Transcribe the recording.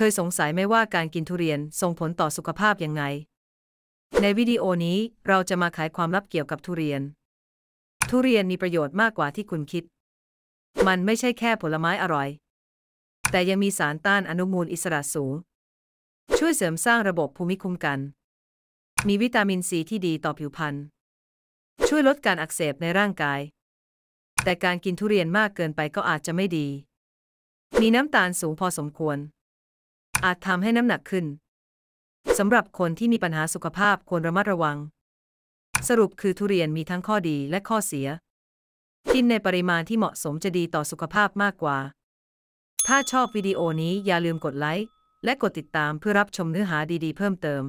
เคยสงสัยไหมว่าการกินทุเรียนส่งผลต่อสุขภาพยังไง ในวิดีโอนี้เราจะมาขายความลับเกี่ยวกับทุเรียน ทุเรียนมีประโยชน์มากกว่าที่คุณคิด มันไม่ใช่แค่ผลไม้อร่อย แต่ยังมีสารต้านอนุมูลอิสระสูง ช่วยเสริมสร้างระบบภูมิคุ้มกัน มีวิตามินซีที่ดีต่อผิวพรรณ ช่วยลดการอักเสบในร่างกาย แต่การกินทุเรียนมากเกินไปก็อาจจะไม่ดี มีน้ำตาลสูงพอสมควรอาจทำให้น้ำหนักขึ้นสำหรับคนที่มีปัญหาสุขภาพควรระมัดระวัง สรุปคือทุเรียนมีทั้งข้อดีและข้อเสีย กินในปริมาณที่เหมาะสมจะดีต่อสุขภาพมากกว่า ถ้าชอบวิดีโอนี้อย่าลืมกดไลค์ และกดติดตามเพื่อรับชมเนื้อหาดีๆเพิ่มเติม